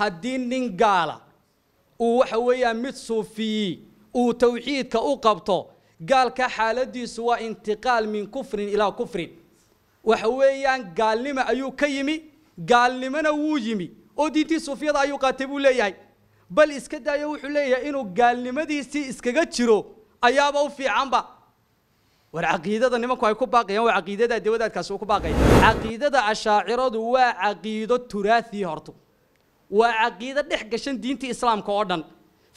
haddii nin gaala uu waxa weeyaan mid suufiyi uu tawxiidka u qabto gaalka xaaladiisu waa intiqaal min kufrin ilaa kufrin waxa weeyaan gaalnima ayuu ka yimi gaalnimona wuu yimi oo diintii suufiyada ayuu qaatay buu leeyahay bal iska daayo wuxuu leeyahay inuu gaalnimadiisii iskaga jiro ayaaba u fiicanba war caqiidada nimanku ay ku baaqayaan waa caqiidada dawadaadkaasi uu ku baaqaya caqiidada ashaaciradu waa caqiido turaathiyi horto waa caqiide dhex gashan diinta islaamka oo dhan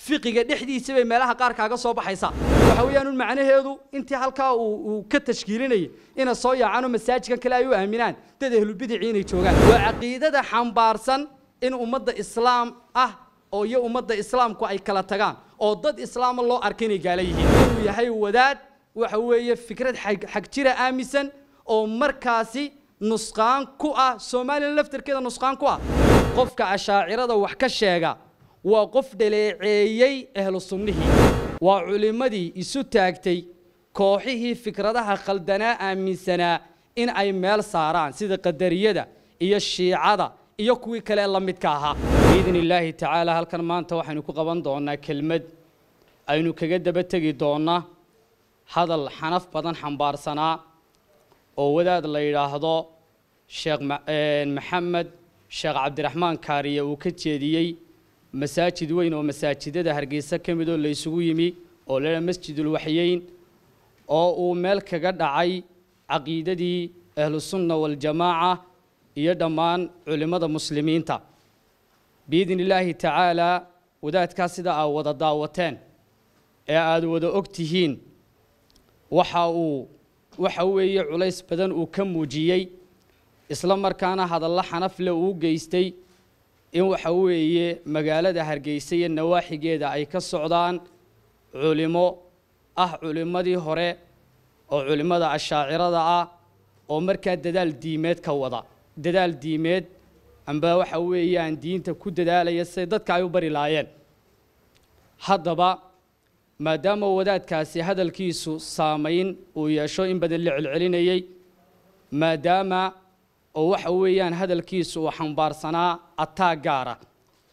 fiqiga dhexdiisa bay meelaha qaar kaaga soo baxaysa waxa weeyaan macnaheedu intii halkaa uu ka tashkiilinayay ina soo yaacaan oo masaajidkan kale ay u aaminaan dad ahlubidicii inay joogaan waa caqiidada xambaarsan in ummadda islaam ah oo iyo ummadda islaamku ay kala tagaan oo dad islaama loo arka inay gaala yihiin inuu yahay wadaad waxa weeye fikrad xag jira aaminsan oo markaasi nusqaan ku ah somalilan laftarkeeda nusqaan ku ah qofka ashaacirada wax ka sheega waa qof dhaleeceeyey ahlu sunnihii waa culimmadii isu taagtay kooxihii fikradaha khaldanaa aaminsanaa in ay meel saaraan sida qadariyada iyo shiicada iyo kuwii kale la midka ahaa biidni illaahi tacaala halkan maanta waxaynu ku qaban doonnaa kelmad aynu kaga daba tegi doonna hadal xanaf badan xambaarsanaa oo wadaad la yidhaahdo sheekh eh, maxamed sheekh cabdiraxmaan kaariye uu ka jeediyey masaajid weyn oo masaajidada hargeysa ka mid oo la yimi oo leh masjidul waxyeyn oo uu meel kaga dhacay caqiidadii ahlusunna waljamaaca iyo dhammaan culimmada muslimiinta biidn tacaalaa wadaadkaas sida aad wada daawateen ee aad wada og tihiin waxa uu waxa weeye culays badan uu ka muujiyey isla markaana hadallo xanafle uu geystay in waxa weeye magaalada hargeysa iyo nawaaxigeeda ay ka socdaan culimmo ah culimmadii hore oo culimmada ashaacirada ah oo markaa dadaal diimeed ka wada dadaal diimeed amba waxa weeyaan diinta ku dadaalaya se dadka ay u bari laayeen haddaba maadaama wadaadkaasi hadalkiisu saamayn uu yeesho in badan la celcelinayay maadaama oo waxa weeyaan hadalkiisu uu xambaarsanaa ataag gaara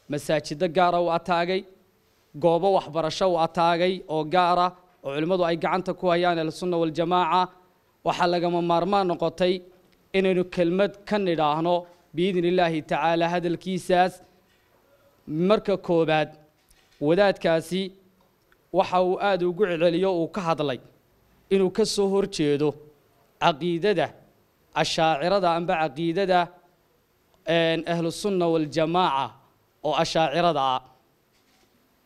masaajido gaara uu ataagay goobo waxbarasho uu ataagay oo gaara oo culimmadu ay gacanta ku hayaan ahlusunna waljamaaca waxaa lagama maarmaan noqotay inaynu kelmad ka nidhaahno biidni illaahi tacaala hadalkiisaas marka koobaad wadaadkaasi waxa uu aada ugu celceliyo uu ka hadlay inuu ka soo horjeedo caqiidada ashaacirada amba caqiidada ahlusunna waljamaaca oo ashaacirada ah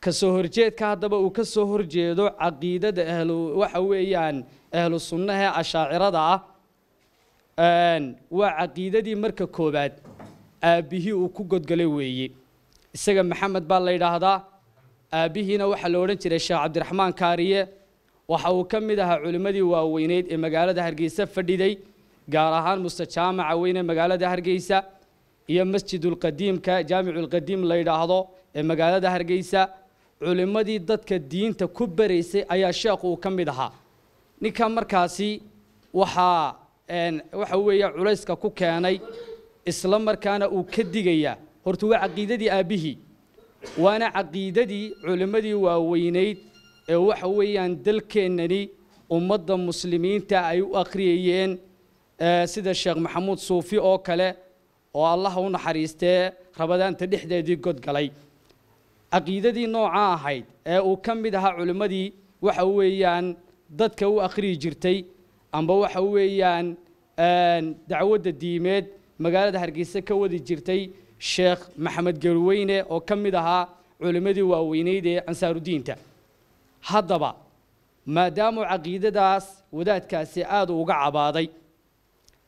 kasoo horjeedka haddaba uu ka soo horjeedo caqiidada ahlu waxa weeyaan ahlu sunnahe ashaacirada ah waa caqiidadii marka koobaad aabbihii uu ku godgalay weeye isaga maxamed baa la yidhaahdaa aabbihiina waxaa la odhan jiray sheekh cabdiraxmaan kaariye waxa uu ka mid ahaa culimmadii waaweyneyd ee magaalada hargeysa fadhiday gaar ahaan mustajaamaca weyne magaalada hargeysa iyo masjidulqadiimka jaamicuulqadiim la yidhaahdo ee magaalada hargeysa culimmadii dadka diinta ku baraysay ayaa sheekhu uu ka mid ahaa ninkan markaasi waxaa waxa weeya culayska ku keenay isla markaana uu ka digaya horta waa caqiidadii aabbihii waana caqiidadii culimmadii waaweynayd ee waxa weeyaan dalkeennani ummadda muslimiinta ay u akhriyayeen Eh, sida sheekh maxamuud suufi oo kale oo allaha u naxariistee rabadaanta dhexdeedii godgalay caqiidadii noocaa ahayd ee uu ka mid ahaa culimmadii waxa weeyaan dadka u akhriyi jirtay amba waxa weeyaan dacwadda diimeed magaalada hargeysa ka wadi jirtay sheekh maxamed garweyne oo ka mid ahaa culimmadii waaweyneyd ee ansaarudiinta haddaba maadaamu caqiidadaas wadaadkaasi aada uga cabaaday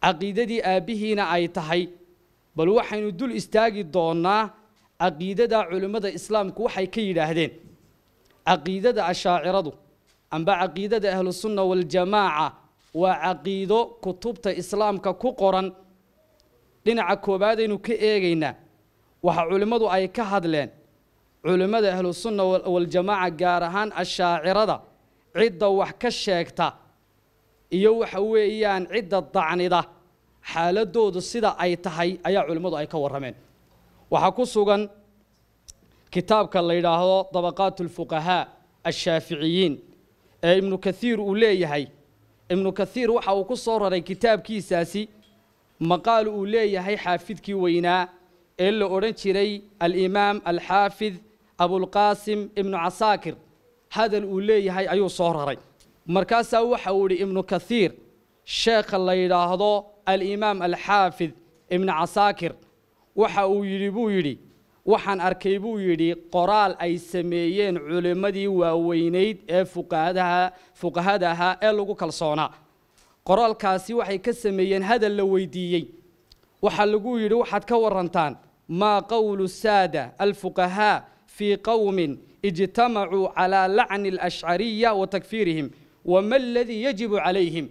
caqiidadii aabbihiina ay tahay bal waxaynu dul istaagi doonnaa caqiidada culimmada islaamku waxay ka yidhaahdeen caqiidada ashaaciradu amba caqiidada ahlusunna waljamaaca waa caqiido kutubta islaamka ku qoran dhinaca koowaadaynu ka eegaynaa waxa culimmadu ay ka hadleen culimmada ahlusunna waljamaaca gaar ahaan ashaacirada cidda wax ka sheegta iyo waxa weeyaan cidda dacnida xaaladoodu sida ay tahay ayaa culimmadu ay ka warrameen waxaa ku sugan kitaabka la yidhaahdo dabaqaat alfuqahaa alshaaficiyiin ee ibnu kathiir uu leeyahay ibnu kathiir waxa uu ku soo raray kitaabkiisaasi maqaal uu leeyahay xaafidkii weynaa ee la odhan jiray alimaam alxaafid abulqaasim ibnu casaakir hadal uu leeyahay ayuu soo raray markaasaa waxa uu idhi ibnu kathiir sheekha la yidhaahdo alimaam alxaafid ibni casaakir waxa uu yidhi buu yidhi waxaan arkay buu yidhi qoraal ay sameeyeen culimmadii waaweyneyd ee fuqahadaha fuqahada ee lagu kalsoonaa qoraalkaasi waxay ka sameeyeen hadal la weydiiyey waxaa lagu yidhi waxaad ka warantaan maa qowlu saada alfuqahaa fii qowmin ijtamacuu calaa lacni alashcariya wa takfiirihim wama aladii yajibu calayhim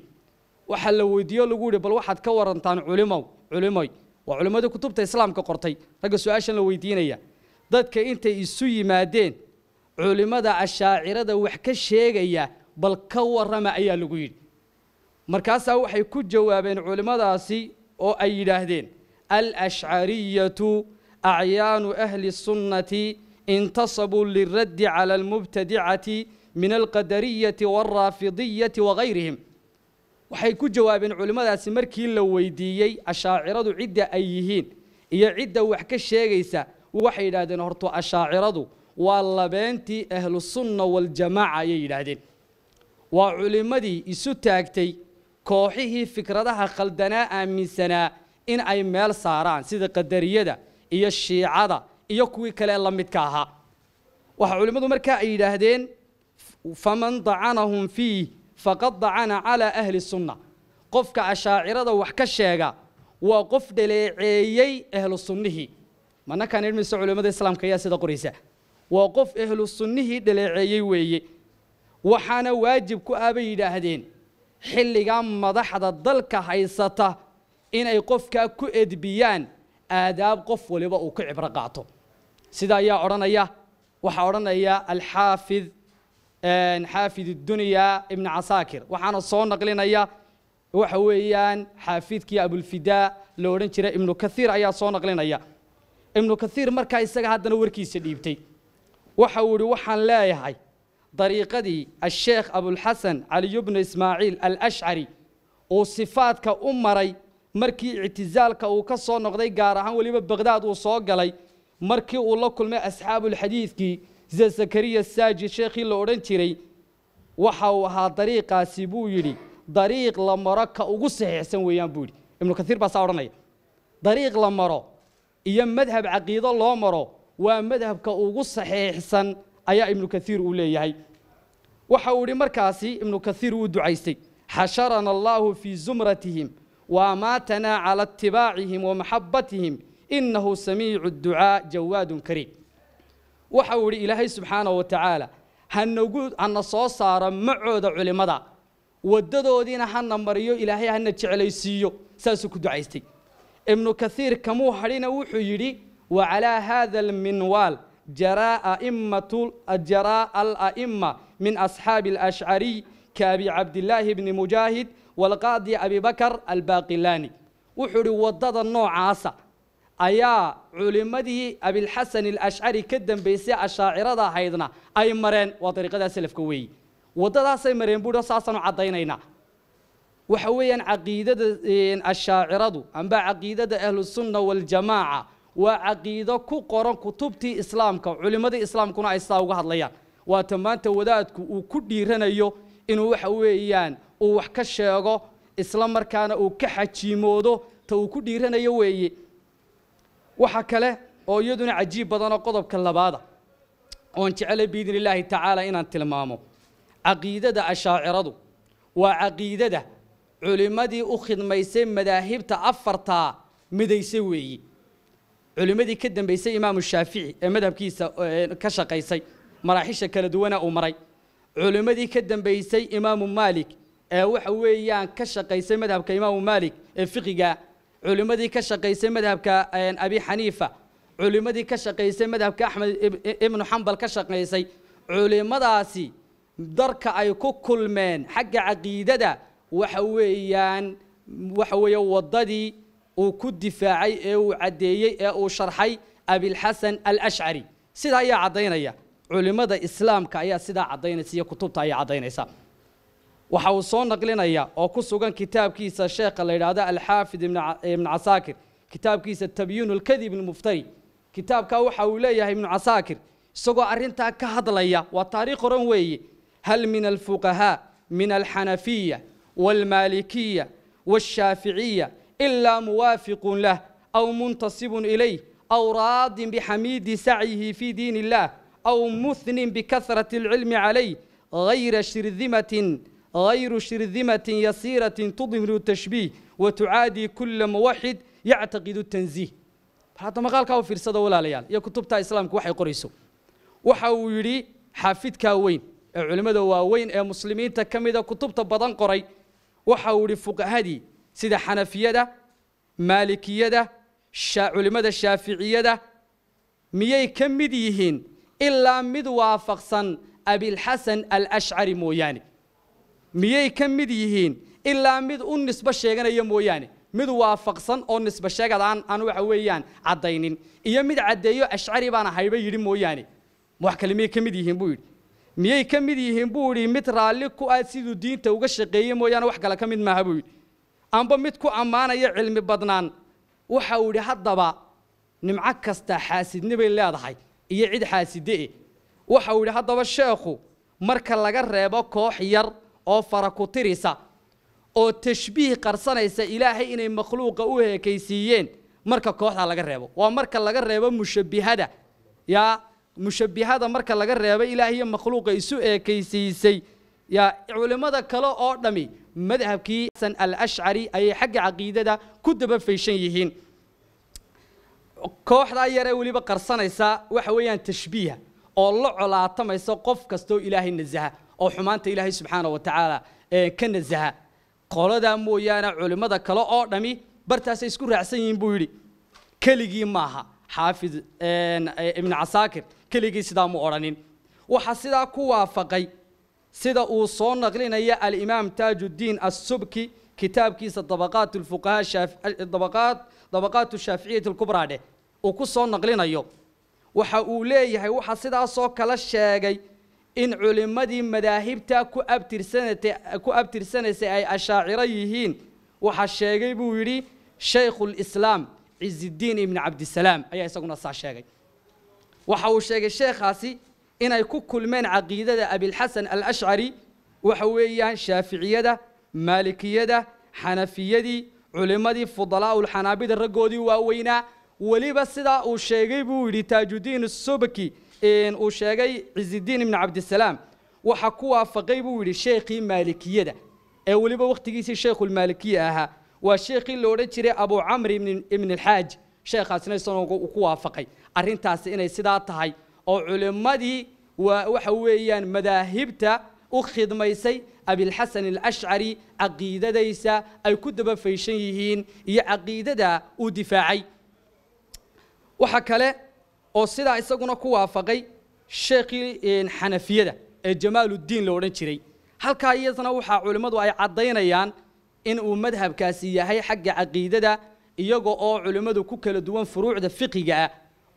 waxaa la weydiiyo lagu yidhi bal waxaad ka warantaan culimow culimoy waa culimmadii kutubta islaamka qortay ragga su-aashan la weydiinaya dadka intay isu yimaadeen culimmada ashaacirada wax ka sheegaya bal ka warrama ayaa lagu yidhi markaasaa waxay ku jawaabeen culimmadaasi oo ay yidhaahdeen alashcariyatu acyaanu ahli sunnati intasabuu liraddi cala almubtadicati min alqadariyati waalraafidiyati wagayrihim waxay ku jawaabeen culimmadaasi markii la weydiiyey ashaaciradu cidda ay yihiin iyo cidda wax ka sheegaysa waxay yidhaahdeen horto ashaaciradu waa labeentii ahlusunna waaljamaaca ayay yidhaahdeen waa culimmadii isu taagtay kooxihii fikradaha khaldanaa aaminsanaa in ay meel saaraan sida qadariyada iyo shiicada iyo kuwii kale la midka ahaa waxaa culimmadu markaa ay yidhaahdeen faman dacanahum fiih faqad dacana calaa ahli sunna qofka ashaacirada wax ka sheega waa qof dhaleeceeyey ehlu sunnihii manakaan idhmayso culimmada islaamka ayaa sida qoraysa waa qof ehlu sunnihii dhaleeceeyey weeye waxaana waajib ku aabay ah yidhaahdeen xilligaa madaxda dalka haysata inay qofkaa ku edbiyaan aadaab qof waliba uu ku cibro qaato sida ayaa odhanaya waxaa odhanaya alxaafid آه، حافظ الدنيا ابن عساكر وحنا صون نقلنا يا وحويان حافظ كي أبو الفداء لورن ترى ابن كثير أيا صون نقلنا يا ابن كثير مر كاي سجع هذا نوركي سليبتي وحور وحن لا يهاي طريقة دي الشيخ أبو الحسن علي بن إسماعيل الأشعري وصفات كأمري مركي اعتزال كأوك صون نقضي جارهان ولي بغداد وصوغ علي مركي والله كل ما أصحاب الحديث كي sida zakariya saajid sheekhii la odhan jiray waxa uu ahaa dariiqaasi buu yidhi dariiq la maro ka ugu saxiixsan weeyaan buu yidhi ibnu kaiir baa saa odhanaya dariiq la maro iyo madhab caqiido loo maro waa madhabka ugu saxiixsan ayaa ibnu kathiir uu leeyahay waxa uu yidhi markaasi ibnu kaiir wuu ducaystay xasharana allaahu fii zumratihim waamaatanaa cala itibaacihim wa maxabatihim inahu samiicu ducaa jawaadun kariim waxa uu idhi ilaahay subxaana wa tacaala hanagu hana soo saaro macooda culimmada waddadoodiina hana mariyo ilaahay hana jeclaysiiyo saasuu ku ducaystay ibnu kaiir kamuu hadhina wuxuu yidhi wa calaa haada alminwaal jaraa ala'ima min asxaabi alashcariy ka abi cabdilaahi bni mujaahid walqaadi abibakar albaaqilaani wuxuu yidhi waddada noocaasa ayaa culimmadii abilxasan alashcari ka dambaysay ashaacirada ahaydna ay mareen waa dariiqadaa selafka weeyi waddadaasay mareen buuhi saasaanu caddaynaynaa waxa weeyaan caqiidada ashaaciradu amba caqiidada ahlusunna waaljamaaca waa caqiido ku qoran kutubtii islaamka culimmadii islaamkuna ay sidaa uga hadlayaan waata maanta wadaadku uu ku dhiiranayo inuu waxa weeyaan uu wax ka sheego isla markaana uu ka xajiimoodo ta uu ku dhiiranayo weeye waxa kale oo iyaduna cajiib badanoo qodobka labaada oon jeclay biidni illaahi tacaala inaan tilmaamo caqiidada ashaaciradu waa caqiidada culimmadii u khidmaysay madaahibta afartaa midaysa weeyi culimmadii ka dambaysay imaamu shaafici ee madhabkiisa ka shaqaysay maraaxisha kala duwana uu maray culimmadii ka dambaysay imaamu maalik ee waxa weeyaan ka shaqaysay madhabka imaamu maalik ee fiqiga culimmadii ka shaqaysay madhabka abi xaniifa culimmadii ka shaqaysay madhabka axmed ibnu xambal ka shaqaysay culimmadaasi darka ay ku kulmeen xagga caqiidada waxa weeyaan waxa weeye waddadii uu ku difaacay ee uu caddeeyey ee uu sharxay abilxasan alashcari sidaa ayaa caddaynaya culimmada islaamka ayaa sidaa caddaynaysa iyo kutubta ayaa caddaynaysa وحوصون نقلنا يا أو كسوغان كتاب كيس الشيخ اللي رادا الحافظ من عساكر كتاب كيس التبيون الكذب المفتري كتاب كاو حولي يا ابن عساكر سوغو أرينتا كهضل يا وطريق رنوي هل من الفقهاء من الحنفية والمالكية والشافعية إلا موافق له أو منتصب إليه أو راض بحميد سعيه في دين الله أو مثن بكثرة العلم عليه غير شرذمة غayru shirdimatin yasiiratin tudhiru tashbiih wa tucaadii kula muwaxid yactaqidu tanziih hadda maqaalkaa u fiirsado walaalayaal iyo kutubta islaamku waxay qorayso waxa uu yidhi xaafidkaa weyn ee culimmada waaweyn ee muslimiinta ka mida kutubta badan qoray waxa uu yidhi fuqahadii sida xanafiyada maalikiyada culimmada shaaficiyada miyay ka mid yihiin ilaa mid waafaqsan abilxasan alashcari mooyaane miyay ka mid yihiin ilaa mid u nisbo sheeganaya mooyaane mid waafaqsan oo nisbo sheegad aan aan waxa weeyaan caddaynin iyo mid caddeeyo ashcari baan ahayba yidhi mooyaane wax kale miyay ka mid yihiin buu yidhi miyay ka mid yihiin buu yidhi mid raalli ku ah siduu diinta uga shaqeeyey mooyaane wax kale ka mid maaha buu yidhi amba mid ku ammaanaya cilmi badnaan waxa uu yidhi haddaba nimco kasta xaasidni bay leedahay iyo cid xaasidde eh waxa uu yidhi haddaba sheekhu marka laga reebo koox yar oo fara ku tirisa oo tashbiih qarsanaysa ilaahay inay makhluuqa u heekaysiiyeen marka kooxdaa laga reebo waa marka laga reebo mushabbihada yaa mushabbihada marka laga reebo ilaahay iyo makhluuqa isu eekaysiisay yaa culimmada kale oo dhammi madhabkii xasan alashcari ayay xagga caqiidada ku daba fayshan yihiin kooxdaa yaree weliba qarsanaysa waxa weeyaan tashbiiha oo la colaatamaysa qof kastoo ilaahay nasaha oo xumaanta ilaahay subxaana wa tacaala ka nasaha qoladaa mooyaane culimmada kale oo dhami bartaasay isku raacsan yihiin buu yidhi keligii maaha xaafid ibnu casaakir keligii sidaa mu odhanin waxaa sidaa ku waafaqay sida uu soo naqlinaya alimaam taajuddiin assubki kitaabkiisa dabaqaat lfuqahaa dabaqaatu shaaficiyati lkubraa dheh uu ku soo naqlinayo waxa uu leeyahay waxaa sidaasoo kala sheegay in culimmadii madaahibta ku abtirsanata ku abtirsanaysay ay ashaaciro yihiin waxaa sheegay buu yidhi shaykhulislaam cizidiin ibni cabdisalaam ayaa isaguna saa sheegay waxa uu sheegay sheekhaasi inay ku kulmeen caqiidada abilxasan alashcari waxa weeyaan shaaficiyada maalikiyada xanafiyadii culimmadii fudalaa'ulxanaabida raggoodii waaweynaa weliba sidaa uu sheegay buu yidhi taajudiin subki uu sheegay cizidiin ibnu cabdisalaam waxa ku waafaqay buu yidhi sheekhii maalikiyada ee weliba wakhtigiisii sheekhulmaalikiya ahaa waa sheekhii lo odhan jiray abu camri ibn alxaaji sheekhaasna ku waafaqay arrintaasi inay sidaa tahay oo culimmadii waxa weeyaan madaahibta u khidmaysay abilxasan alashcari caqiidadaysa ay ku daba fayshan yihiin iyo caqiidada uu difaacay waxa kale oo sidaa isaguna ku waafaqay sheekhii xanafiyada ee jamaaluddiin la odhan jiray halkaa iyadana waxaa culimmadu ay caddaynayaan in uu madhabkaasi yahay xagga caqiidada iyaga oo culimmadu ku kala duwan furuucda fiqigaah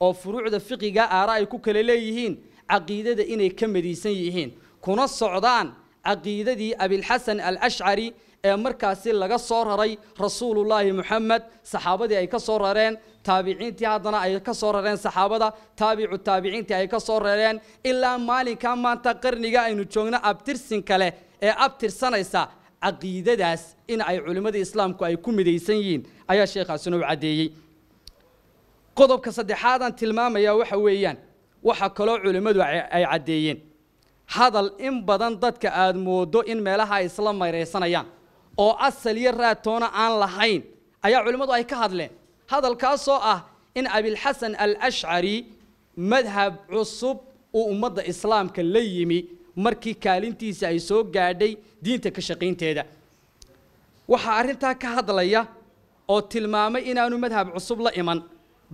oo furuucda fiqiga aara ay ku kala leeyihiin caqiidada inay ka madiisan yihiin kuna socdaan caqiidadii abilxasan alashcari ee markaasi laga soo raray rasuulullaahi moxamed saxaabadii ay ka soo rareen taabiciintii haddana ay ka soo rareen saxaabada taabicu taabiciintii ay ka soo rareen ilaa maalinka maanta qarniga aynu joogno abtirsin kale ee abtirsanaysa caqiidadaas in ay culimmadii islaamku ay ku midaysan yihiin ayaa sheekhaasina u caddeeyey qodobka saddexaadaan tilmaamayaa waxa weeyaan waxa kaloo culimmadu ay caddeeyeen hadal in badan dadka aada moodo in meelaha ay isla mayraysanayaan oo asal iyo raatoona aan lahayn ayaa culimmadu ay ka hadleen hadalkaasoo ah in abilxasan alashcari madhab cusub uu ummadda islaamka la yimi markii kaalintiisa ay soo gaadhay diinta ka shaqaynteeda waxaa arrintaa ka hadlaya oo tilmaamay inaanu madhab cusub la iman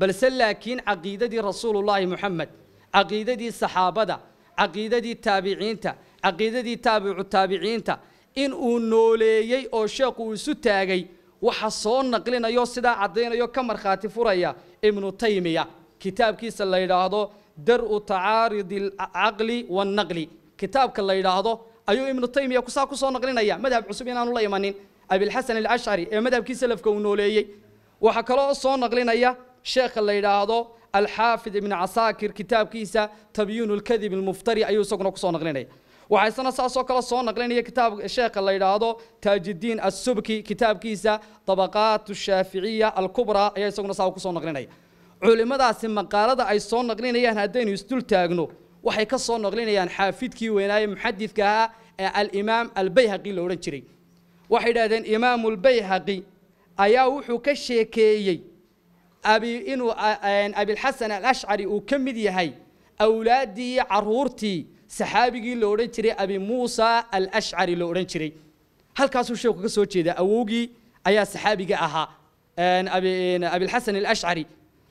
balse laakiin caqiidadii rasuulullaahi moxamed caqiidadii saxaabada caqiidadii taabiciinta caqiidadii taabicu taabiciinta in uu nooleeyey oo sheekhu uu isu taagay waxa soo naqlinayo sidaa caddaynayo ka markhaati furaya ibnu taymiya kitaabkiisa la yidhaahdo dar-u tacaaridi alcaqli wannaqli kitaabka la yidhaahdo ayuu ibnu taymiya kusaa ku soo naqlinaya madhab cusub inaanu la imanin abilxasan alcashcari ee madhabkii salafka uu nooleeyey waxaa kaloo soo naqlinaya sheekha la yidhaahdo alxaafid ibnu casaakir kitaabkiisa tabyiinu lkadib almuftari ayuu isaguna ku soo naqlinaya waxaa isna saasoo kale soo naqlinaya kitaab sheekha la yidhaahdo taajidiin asubki kitaabkiisa طabaqaat shaaficiya alkubraa ayaa isaguna saa kusoo naqlinaya culimmadaasi maqaalada ay soo naqlinayaan haddaynu isdul taagno waxay ka soo naqlinayaan xaafidkii weynaaye muxadidka ahaa ee alimaam albayhaqi la odhan jiray waxay yidhahdeen imaamu albayhaqi ayaa wuxuu ka sheekeeyey abi inuu abilxasan alashcari uu ka mid yahay awlaaddii iyo caruurtii saxaabigii la odhan jiray abi muusa alashcari la odhan jiray halkaasuu sheeku ka soo jeedaa awowgii ayaa saxaabiga ahaa abilxasan alashcari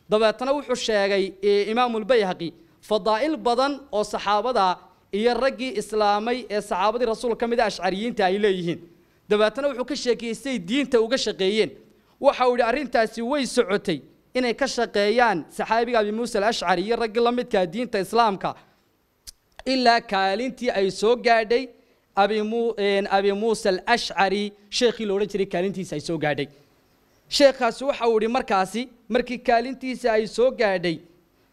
dabeetana wuxuu sheegay imaamu imaamulbayhaqi fadaa'il badan oo saxaabada iyo raggii islaamay ee saxaabadii rasuulka ka mida ah ashcariyiinta ay leeyihiin dabeetana wuxuu ka sheekeeyey say diinta uga shaqeeyeen waxa uu yidhi arrintaasi way socotay inay ka shaqeeyaan saxaabiga abi muuse alashcari iyo raggii la midkaa diinta islaamka إلا كالنتي أي سوغادي أبي مو إن أبي موسى الأشعري شيخ لورجري كالنتي أي سوغادي شيخ سوح أوري مركاسي مركي كالنتي أي سوغادي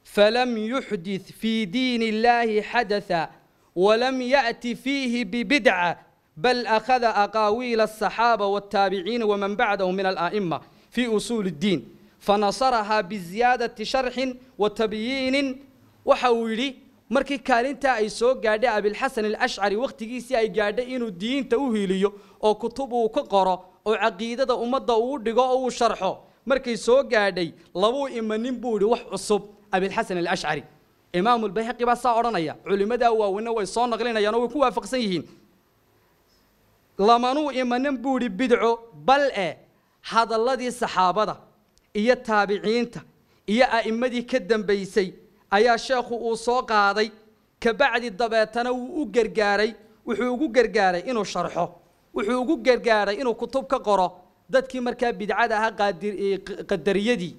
فلم يحدث في دين الله حدثا ولم يأتي فيه ببدعة بل أخذ أقاويل الصحابة والتابعين ومن بعدهم من الأئمة في أصول الدين فنصرها بزيادة شرح وتبيين وحولي markii kaalintaa ay soo gaadhay abilxasan alashcari wakhtigiisii ay gaadhay inuu diinta u hiiliyo oo kutub uu ka qoro oo caqiidada ummadda uu dhigo oo uu sharxo markay soo gaadhay labuu imanin buu idhi wax cusub abilxasan alashcari imaamulbayhaqi baa saa odhanaya culimmadaa waaweynna way soo naqlinayaan oo way ku waafaqsan yihiin lamanuu imanin buu idhi bidco bal eh hadalladii saxaabada iyo taabiciinta iyo a'immadii ka dambaysay ayaa sheekhu uu soo qaaday kabacdi dabeetana wuu u gargaaray wuxuu ugu gargaaray inuu sharxo wuxuu ugu gargaaray inuu kutub ka qoro dadkii markaa bidcada ahaa qadariyadii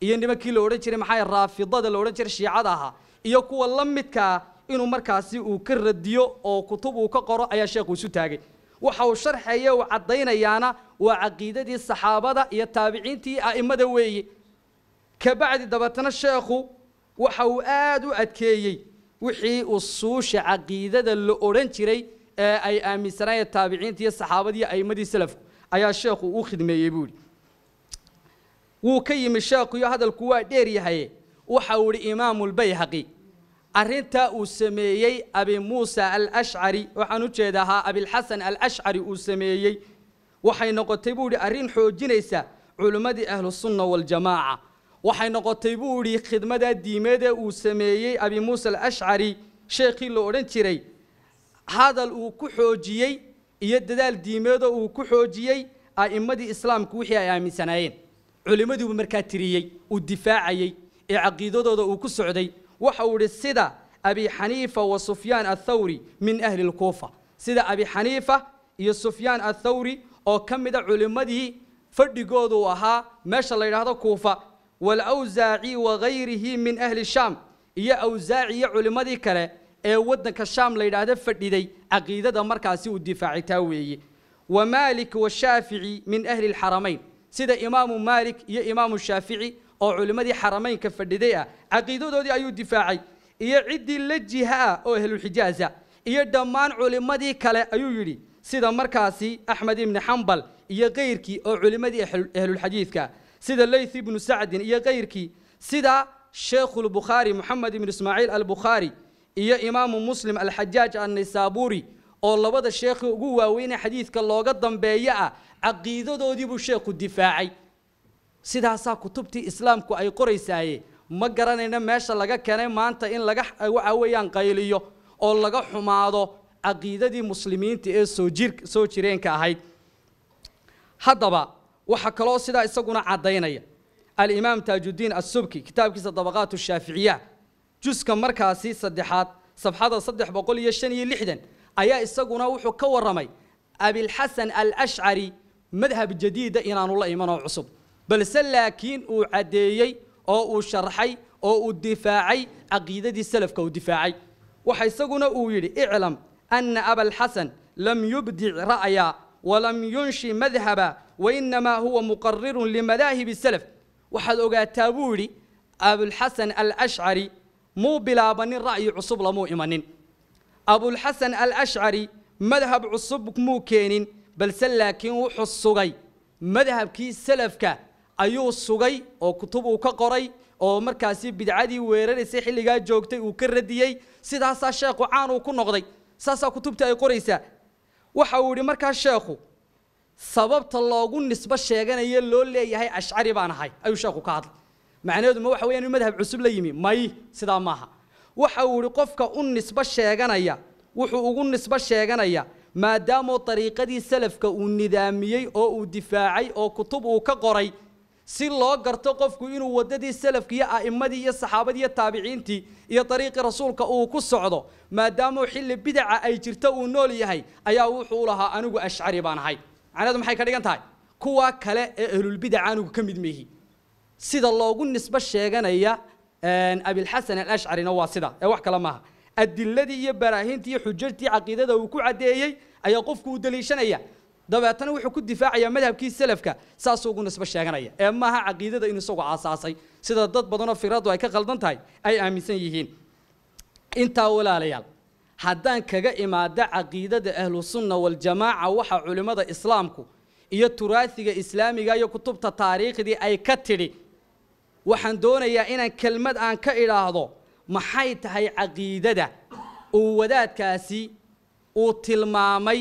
iyo nimankii la odhan jiray maxaa raafidada la odhan jiray shiicada ahaa iyo kuwa la midkaa ah inuu markaasi uu ka radiyo oo kutub uu ka qoro ayaa sheekhu isu taagay waxa uu sharxaya uu caddaynayaana waa caqiidadii saxaabada iyo taabiciintii a'immada weeye kabacdi dabeetana sheekhu waxa uu aada u adkeeyey wixii suusha caqiidada la odhan jiray ee ay aaminsanaayeen taabiciinta iyo saxaabadii a'imadii salafku ayaa sheekhu u khidmeeyey buu yidhi wuu ka yimi iyo hadalku waa dheer yahaye waxa uu idhi imaamulbayhaqi arrintaa uu sameeyey abi muusa alashcari waxaan u jeeda ahaa abilxasan alashcari uu sameeyey waxay noqotay buu idhi arrin xoojinaysa culimmadii ahlusunna waljamaaca waxay noqotay buu idhi khidmadaa diimeedee uu sameeyey abi muusa alashcari sheekhii la odhan jiray hadal uu ku xoojiyey iyo dadaal diimeedoo uu ku xoojiyey a'immadii islaamku wixii ay aaminsanaayeen culimmadiibu markaa tiriyey uu difaacayey ee caqiidadooda uu ku socday waxa uu idhi sida abi xaniifa wa sufyaan athawri min ahli lkuufa sida abi xaniifa iyo sufyaan athawri oo ka mida ah culimmadii fadhigoodu ahaa meesha la yidhaahdo kuufa waalawsaaci wa gayrihi min ahli shaam iyo awsaaci iyo culimmadii kale ee waddanka shaam la yidhaahda fadhiday caqiidada markaasi uu difaacay taa weeye wa maalik washaafici min ahli alxaramayn sida imaamu maalik iyo imaamu shaafici oo culimmadii xarameynka fadhiday ah caqiidadoodii ayuu difaacay iyo ciddii la jiha oo ahlulxijaaza iyo dhammaan culimmadii kale ayuu yidhi sida markaasi axmed ibni xambal iyo kayrkii oo culimmadii ahlulxadiidka sida layth ibnu sacdin iyo kayrkii sida sheekhulbukhaari moxamed ibnu ismaaciil albukhaari iyo imaamu muslim alxajaaj annaysaabuuri oo labada sheekhi ugu waaweynee xadiidka looga dambeeyo ah caqiidadoodii buu sheekhu difaacay sidaasaa kutubtii islaamku ay qoraysaaye ma garanayna meesha laga keenay maanta in laga waxa weeyaan qayliyo oo laga xumaado caqiidadii muslimiinta ee soo jir soo jireenka ahayd haddaba وحكلوا سيدا إساقنا عدينيا الإمام تاج الدين السبكي كتاب كيس الطبقات الشافعية جزء مركاسي صدحات صفحة صدح بقول يشتني لحدا أيا إساقنا وحو كور رمي أبي الحسن الأشعري مذهب جديد إن الله إيمانه عصب بل سلاكين وعديي أو شرحي أو الدفاعي عقيدة السلف كو دفاعي وحيساقنا أولي اعلم أن أبا الحسن لم يبدع رأيا walam yunshi madhaba wainamaa huwa muqarirun limadaahib salaf waxaad ogaataa buu yidhi abulxasan alashcari muu bilaabanin ra'yi cusub lamuu imanin abulxasan alashcari madhab cusub muu keenin balse laakiin wuxuu sugay madhabkii salafka ayuu sugay oo kutub uu ka qoray oo markaasi bidcadii weeraraysay xilligaa joogtay uu ka radiyey sidaasaa sheekhu caan uu ku noqday saasaa kutubta ay qoraysaa waxa uu yidhi markaa sheekhu sababta loogu nisbo sheeganayo loo leeyahay ashcari baan ahay ayuu sheekhu ka hadlay macnaheedu ma waxa weya inuu madhab cusub la yimi may sidaa maaha waxa uu yidhi qofka u nisbo sheeganaya wuxuu ugu nisbo sheeganaya maadaamoo dariiqadii salafka uu nidaamiyey oo uu difaacay oo kutub uu ka qoray si loo garto qofku inuu waddadii salafka iyo a'immadii iyo saxaabadii iyo taabiciintii iyo dariiqii rasuulka uu ku socdo maadaamuu xilli bidaca ay jirto uu nool yahay ayaa wuxuu lahaa anigu ashcari baan ahay macnaheedu maxay ka dhigan tahay kuwaa kale ee ahlulbidaca anigu ka mid miihi sida loogu nisbo sheeganaya abilxasan alashcarina waa sida ee wax kale maaha adiladii iyo baraahintii iyo xujajtii caqiidada uu ku caddeeyey ayaa qofku u deliishanaya dabeetana wuxuu ku difaacayaa madhabkii selafka saasuu ugu nisbo sheeganaya ee maaha caqiidada inuu isagu aasaasay sida dad badanoo fikraddu ay ka qaldan tahay ay aaminsan yihiin intaa walaalayaal haddaan kaga imaada caqiidada ahlusunna waljamaaca waxaa culimmada islaamku iyo turaasiga islaamiga iyo kutubta taariikhdii ay ka tidhi waxaan doonayaa inaan kelmad aan ka idhaahdo maxay tahay caqiidada uu wadaadkaasi uu tilmaamay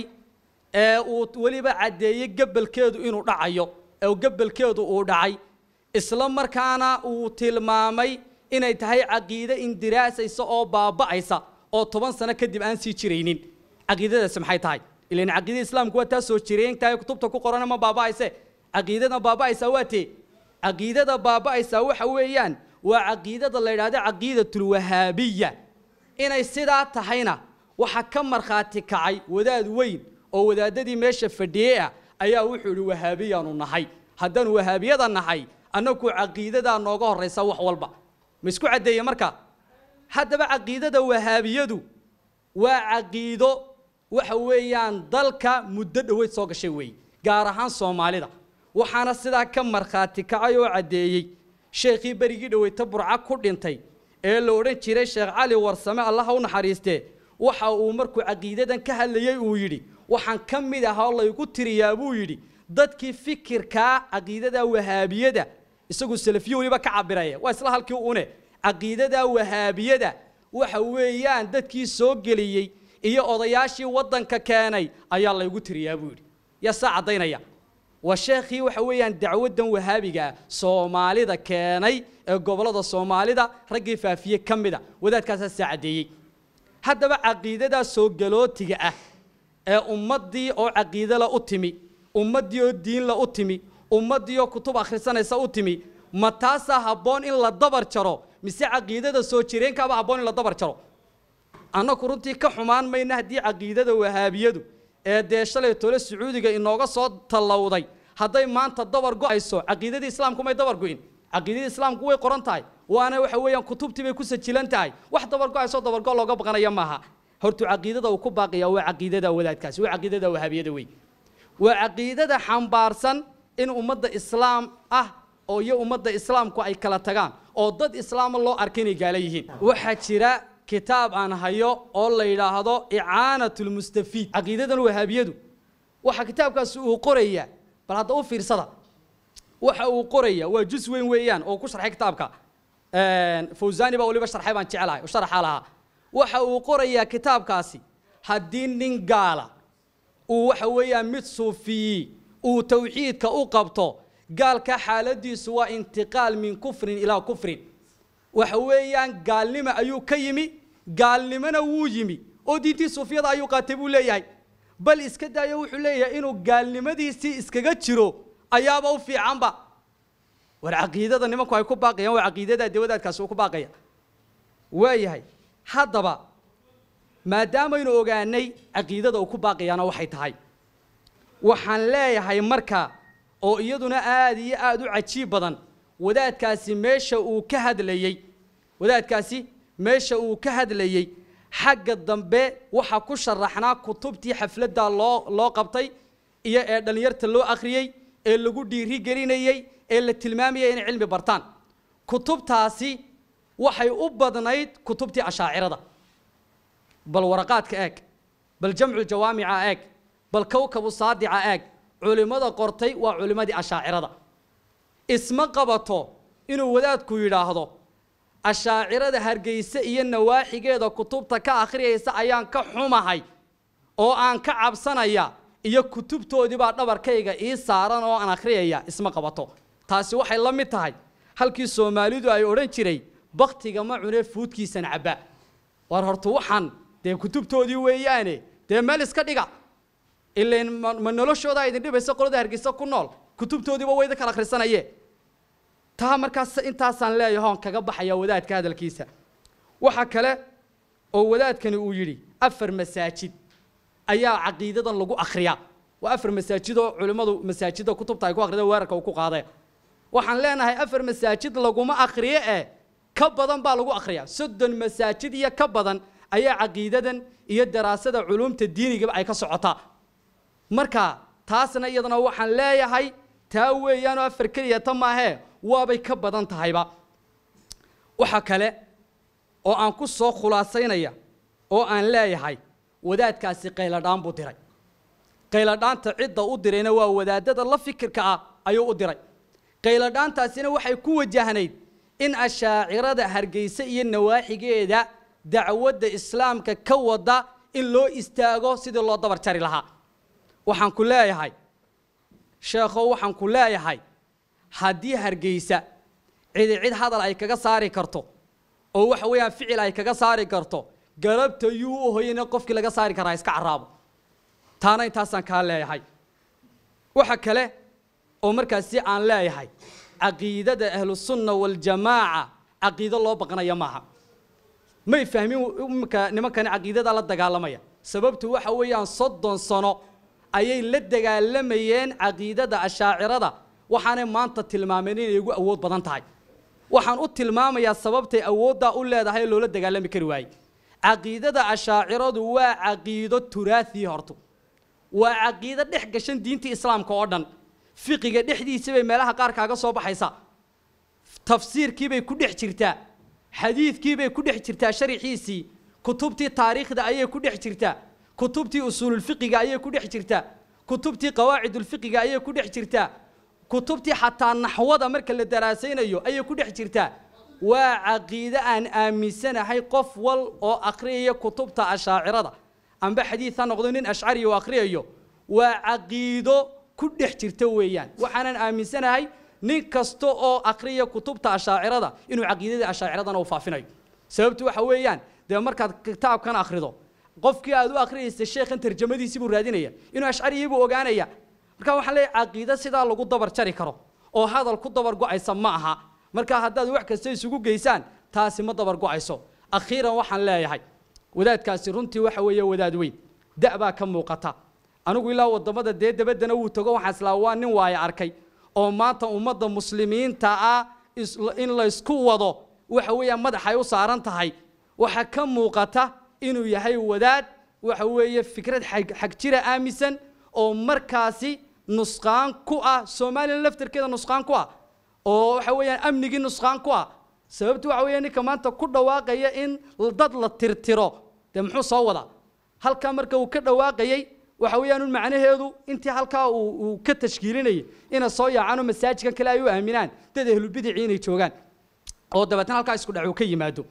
ee uu weliba caddeeyey gebalkeedu inuu dhacayo ee gebalkeedu uu dhacay isla markaana uu tilmaamay inay tahay caqiide indiraasaysa oo baaba'aysa oo toban sano kadib aan sii jiraynin caqiidadaasi maxay tahay ilan caqiidada islaamku waa taa soo jireentahay kutubta ku qorana ma baaba'ayse caqiidada baaba'aysa waa tee caqiidada baaba'aysa waxa weeyaan waa caqiidada la yidhahdo caqiidatulwahaabiya inay sidaa tahayna waxa ka markhaati kacay wadaad weyn oo wadaaddadii meesha fadhiyey ah ayaa wuxuu yidhi wahaabiyaanu nahay haddaanu wahaabiyada nahay annagu caqiidadaa nooga horraysa wax walba ma isku caddeeye marka haddaba caqiidada wahaabiyadu waa caqiido waxa weeyaan dalka muddo dhoweyd soo gashay weeye gaar ahaan soomaalida waxaana sidaa ka markhaati kacay oo caddeeyey sheekhii berigii dhoweyta burca ku dhintay ee la odhan jiray sheekh cali warsame allaha u naxariistee waxa uu markuu caqiidadan ka hadlayey uu yidhi waxaan ka mid ahaa oo laygu tiriyaa buu yidhi dadkii fikirkaa caqiidada wahaabiyada isaguo salafiyo weliba ka cabiraya waa isla halkii une caqiidada wahaabiyada waxa weeyaan dadkii soo geliyey iyo odayaashii waddanka keenay ayaa laygu tiriyaa buu yidhi yaa saa caddaynaya waa sheekhii waxa weeyaan dacwaddan wahaabigaa soomaalida keenay ee gobollada soomaalida raggii faafiye ka mid a wadaadkaasaa saa caddeeyey haddaba caqiidadaa soogaloodiga ah ee ummaddii oo caqiidala u timi ummaddii oo diinla u timi ummaddii oo kutub akhrisanaysa u timi ma taasaa habboon in la dabar jaro mise caqiidada soo jireenkaaba habboon in la dabar jaro annagu runtii ka xumaan mayna haddii caqiidada wahaabiyadu ee dee shalay tole sacuudiga inooga soo tallowday hadday maanta dabar go'ayso caqiidadii islaamku may dabar go'in caqiidadii islaamku way qoran tahay waana waxa weeyaan kutubtii bay ku sajilan tahay wax dabar go'aysoo dabargo looga baqanaya maaha hortu caqiidada uu ku baaqiyaa waa caqiidada wadaadkaasi waa caqiidada wahaabiyada wey waa caqiidada xambaarsan in ummadda islaam ah oo iyo ummadda islaamku ay kala tagaan oo dad islaama loo arka inay gaala yihiin waxaa jira kitaab aan hayo oo la yidhaahdo icaanat lmustafiid caqiidadan wahaabiyadu waxaa kitaabkaasi uu qorayaa bal hadda u fiirsada waxa uu qoraya waa jus weyn weeyaan oo ku sharxay kitaabka fawsani baa waliba sharxay baan jecelahay oo sharaxaa lahaa waxa uu qorayaa kitaabkaasi haddii nin gaala uu waxa weeyaan mid suufiyi uu tawxiidka u qabto gaalka xaaladiisu waa intiqaal min kufrin ilaa kufrin waxa weeyaan gaalnima ayuu ka yimi gaalnimana wuu yimi oo diintii suufiyada ayuu qaatay buu leeyahay bal iska daayo wuxuu leeyahay inuu gaalnimadiisii iskaga jiro ayaaba u fiicanba war caqiidada nimanku ay ku baaqayaan waa caqiidada dawadaadkaasi uu ku baaqaya waayahay haddaba maadaamaynu ogaanay caqiidada uu ku baaqiyaana waxay tahay waxaan leeyahay marka oo iyaduna aad iyo aad u cajiib badan wadaadkaasi meesha uu ka hadlayey wadaadkaasi meesha uu ka hadlayey xagga dambe waxaa ku sharaxnaa kutubtii xafladda loo loo qabtay iyo ee dhallinyarta loo akhriyey ee lagu dhiiri gelinayey ee la tilmaamayay inay cilmi bartaan kutubtaasi waxay u badnayd kutubtii ashaacirada bal waraqaadka eeg bal jamculjawaamica eeg bal kowkabu saadica eeg culimmada qortay waa culimmadii ashaacirada isma qabato inuu wadaadku yidhaahdo ashaacirada hargeysa iyo nawaaxigeeda kutubta ka akhriyaysa ayaan ka xumahay oo aan ka cabsanaya iyo kutubtoodii baa dhabarkayga ii saaran oo aan akhriyaya isma qabato taasi waxay la mid tahay halkii soomaalidu ay odhan jiray baktiga ma cune fuudkiisan caba war horta waxaan dee kutubtoodii weeyaane dee meel iska dhiga ilan ma noloshooda idin dhibayso qolada hargeysa ku nool kutubtoodiiba wayda kala akhrisanaye taa markaas intaasaan leeyahoon kaga baxaya wadaadka hadalkiisa waxa kale oo wadaadkani uu yidhi afar masaajid ayaa caqiidadan lagu akhriyaa waa afar masaajid oo culimmadu masaajida kutubta ay ku akhrida weerarka uu ku qaadee waxaan leenahay afar masaajid laguma akhriye eh ka badan baa lagu akhriyaa soddon masaajid iyo ka badan ayaa caqiidadan iyo daraasada culuumta diinigaba ay ka socotaa marka taasna iyadana waxaan leeyahay taa weeyaanoo afar keliya ta maahee waabay ka badan tahayba waxa kale oo aan ku soo khulaasaynaya oo aan leeyahay wadaadkaasi qayladhaan buu diray qayladhaanta cidda u dirayna waa wadaadada la fikirka ah ayuu u diray qayladhaantaasina waxay ku wajahnayd in ashaacirada hargeysa iyo nawaaxigeeda dacwadda islaamka ka wada in loo istaago sidii loo dabar jari lahaa waxaan ku leeyahay sheekhow waxaan ku leeyahay haddii hargeysa cidi cid hadal ay kaga saari karto oo waxa weeyaan ficil ay kaga saari karto garabta yuu u uhoyana qofkii laga saari karaa iska caraabo taana intaasaan kaa leeyahay waxa kale oo markaasi aan leeyahay caqiidada ahlusunna waljamaaca caqiido loo baqanaya maaha may fahmin imka nimankani caqiidadaa la dagaalamaya sababtu waxa weeyaan soddon sano ayay la dagaalamayeen caqiidada ashaacirada waxaanay maanta tilmaameen inay ugu awood badan tahay waxaan u tilmaamayaa sababtay awooddaa u leedahay ee loola dagaalami kari waayey caqiidada ashaaciradu waa caqiido turaasii horto waa caqiido dhex gashan diintii islaamka oo dhan fiqiga dhexdiisa bay meelaha qaar kaaga soo baxaysaa tafsiirkiibay ku dhex jirtaa xadiidkii bay ku dhex jirtaa sharxiisii kutubtii taariikhda ayay ku dhex jirtaa kutubtii usuululfiqiga ayay ku dhex jirtaa kutubtii qawaacidulfiqiga ayay ku dhex jirtaa kutubtii xataa naxwada marka la daraasaynayo ayay ku dhex jirtaa waa caqiide aan aaminsanahay qof wal oo akhriyaya kutubta ashaacirada amba xadiid ha noqdo nin ashcari uu akhriyayo waa caqiido ku dhex jirta weeyaan waxaanan aaminsanahay nin kasta oo akriya kutubta ashaacirada inuu caqiidadii ashaaciradana u faafinayo sababtu waxa weeyaan dee markaad kitaabkan akhrido qofkii aad u akrinaysa sheekhan tarjamadiisii buu raadinaya inuu ashcariyii buu ogaanaya marka waxaan leeyahy caqiida sidaa lagu dabar jari karo oo hadal ku dabar go'aysa ma aha marka haddaad wax kasta isugu geysaan taasi ma dabar go'ayso akhiiran waxaan leeyahay wadaadkaasi runtii waxa weeye wadaad weyn da' baa ka muuqata anigu ilaa waddamada dee dabadana wuu tago waxaa islaa waa nin waaya arkay oo maanta ummadda muslimiinta ah in laysku wado waxa weeyaan madaxay u saaran tahay waxaa ka muuqata inuu yahay wadaad waxa weeye fikrad xag jira aaminsan oo markaasi nusqaan ku ah somalilan laftarkeeda nusqaan ku ah oo waxa weeyaan amnigii nusqaan ku ah sababtu waxa weeye ninka maanta ku dhawaaqaya in dad la tirtiro dee muxuu soo wadaa halkaa marka uu ka dhawaaqayay waxa weeyaan macnaheedu intii halkaa uu ka tashkiilinayay inay soo yaacaan oo masaajidkan kale ay u aaminaan dad ahlubidicii inay joogaan oo dabeetna halkaa isku dhac uu ka yimaado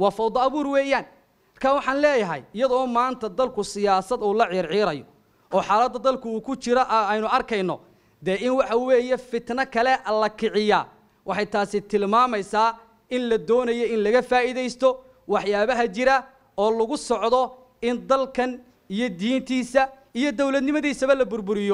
waa fawdo abuur weeyaan marka waxaan leeyahay iyadoo maanta dalku siyaasad uu la ciirciirayo oo xaaladda dalku uu ku jiro aynu arkayno dee in waxa weeye fitno kale la kiciya waxay taasi tilmaamaysaa in la doonayo in laga faa'iidaysto waxyaabaha jira oo lagu socdo in dalkan iyo diintiisa iyo dowladnimadiisaba la burburiyo